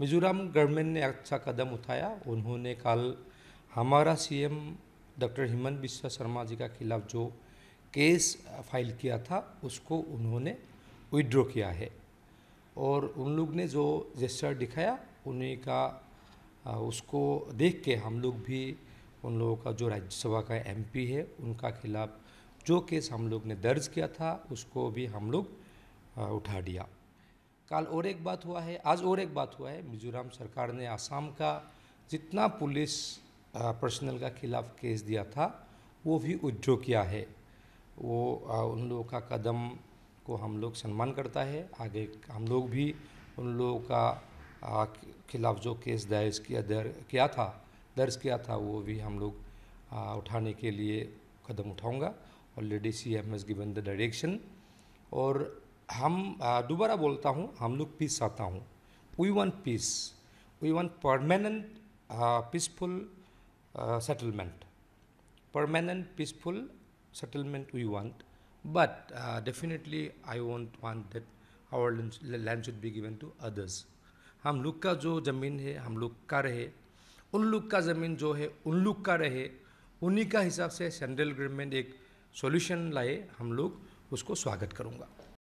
Mizoram government ने अच्छा कदम उठाया उन्होंने कल हमारा सीएम डॉक्टर हिमंत बिश्व शर्मा जी का खिलाफ जो केस फाइल किया था उसको उन्होंने विड्रॉ किया है और उन लोग ने जो जेस्टर दिखाया उन्हीं का उसको देख के हम लोग भी उन लोगों का जो राज्यसभा का एमपी है उनका खिलाफ जो केस हम लोग ने दर्ज किया था उसको भी हम लोग उठा दिया कल और एक बात हुआ है आज और एक बात हुआ है मिजोरम सरकार ने आसाम का जितना पुलिस पर्सनल का खिलाफ केस दिया था वो भी उज्जो किया है वो उन लोगों का कदम को हम लोग सम्मान करता है आगे हम लोग भी उन लोगों का खिलाफ जो केस दायर किया दर किया था दर्ज किया था वो भी हम लोग उठाने के लिए कदम उठाऊंगा already C M S given the direction और हम दोबारा बोलता हूँ हम लोग पीस आता हूँ we want peace we want permanent peaceful settlement permanent peaceful settlement we want but definitely I want want that our land should be given to others हम लोग का जो ज़मीन है हम लोग का रहे उन लोग का ज़मीन जो है उन लोग का रहे उन्हीं का हिसाब से सेंट्रल गवर्नमेंट एक सॉल्यूशन लाए हम लोग उसको स्वागत करूँगा